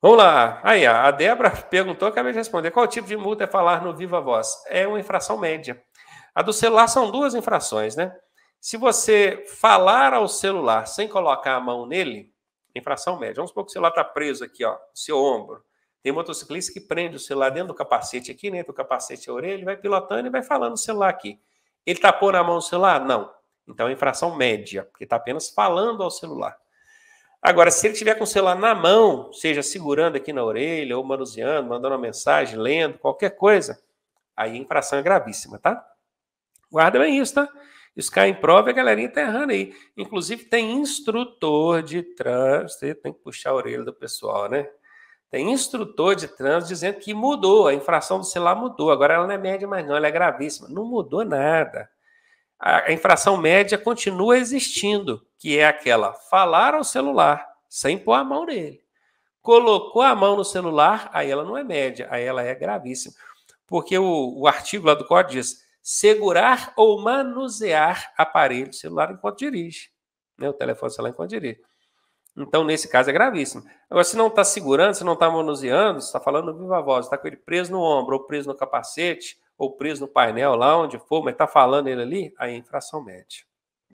Vamos lá. Aí, a Débora perguntou, acabei de responder. Qual tipo de multa é falar no Viva Voz? É uma infração média. A do celular são duas infrações, né? Se você falar ao celular sem colocar a mão nele, infração média. Vamos supor que o celular está preso aqui, ó, no seu ombro. Tem motociclista que prende o celular dentro do capacete aqui, dentro né, do capacete a orelha, ele vai pilotando e vai falando o celular aqui. Ele tapou tá na mão o celular? Não. Então, é infração média, porque está apenas falando ao celular. Agora, se ele tiver com o celular na mão, seja segurando aqui na orelha, ou manuseando, mandando uma mensagem, lendo, qualquer coisa, aí a infração é gravíssima, tá? Guarda bem isso, tá? Isso cai em prova e a galerinha tá errando aí. Inclusive, tem instrutor de trânsito, tem que puxar a orelha do pessoal, né? Tem instrutor de trânsito dizendo que mudou, a infração do celular mudou. Agora ela não é média mais não, ela é gravíssima. Não mudou nada a infração média continua existindo, que é aquela falar ao celular sem pôr a mão nele. Colocou a mão no celular, aí ela não é média, aí ela é gravíssima. Porque o, o artigo lá do Código diz segurar ou manusear aparelho celular enquanto dirige. Né? O telefone celular enquanto dirige. Então, nesse caso, é gravíssimo. Agora, se não está segurando, se não está manuseando, se está falando viva voz, está com ele preso no ombro ou preso no capacete, ou preso no painel lá onde for, mas está falando ele ali, aí é infração média.